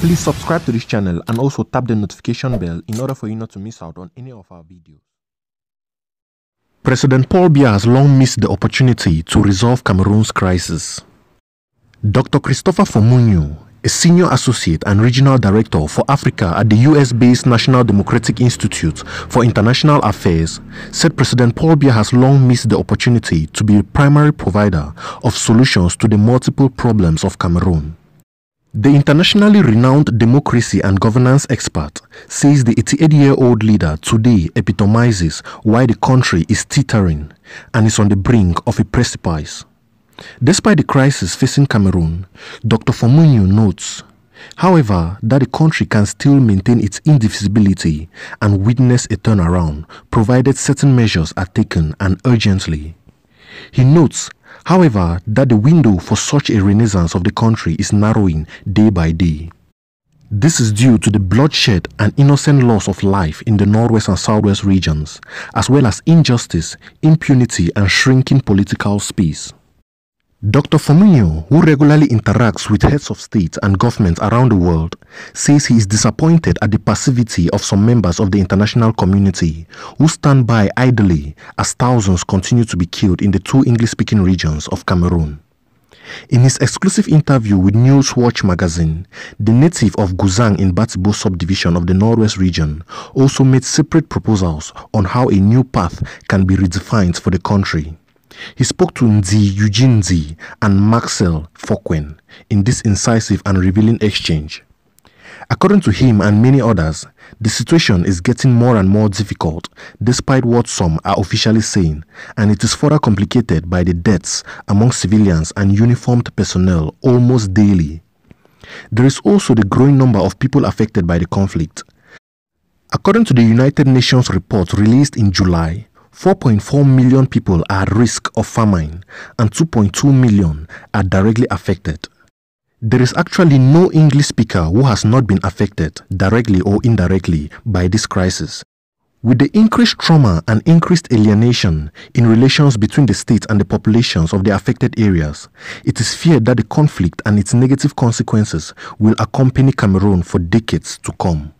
Please subscribe to this channel and also tap the notification bell in order for you not to miss out on any of our videos. President Paul Biya has long missed the opportunity to resolve Cameroon's crisis. Dr. Christopher Fomunyu, a senior associate and regional director for Africa at the US-based National Democratic Institute for International Affairs, said President Paul Biya has long missed the opportunity to be a primary provider of solutions to the multiple problems of Cameroon. The internationally renowned democracy and governance expert says the 88-year-old leader today epitomizes why the country is teetering and is on the brink of a precipice. Despite the crisis facing Cameroon, Dr. Fomunyu notes, however, that the country can still maintain its indivisibility and witness a turnaround provided certain measures are taken and urgently. He notes However, that the window for such a renaissance of the country is narrowing day by day. This is due to the bloodshed and innocent loss of life in the northwest and southwest regions, as well as injustice, impunity, and shrinking political space. Dr. Fomunyo, who regularly interacts with heads of state and governments around the world, says he is disappointed at the passivity of some members of the international community who stand by idly as thousands continue to be killed in the two English-speaking regions of Cameroon. In his exclusive interview with Newswatch magazine, the native of Guzang in Batibo subdivision of the Northwest region also made separate proposals on how a new path can be redefined for the country. He spoke to Nzi Eugene Ndzi and Maxell Fokwen in this incisive and revealing exchange. According to him and many others, the situation is getting more and more difficult despite what some are officially saying, and it is further complicated by the deaths among civilians and uniformed personnel almost daily. There is also the growing number of people affected by the conflict. According to the United Nations report released in July, 4.4 million people are at risk of famine and 2.2 million are directly affected. There is actually no English speaker who has not been affected, directly or indirectly, by this crisis. With the increased trauma and increased alienation in relations between the state and the populations of the affected areas, it is feared that the conflict and its negative consequences will accompany Cameroon for decades to come.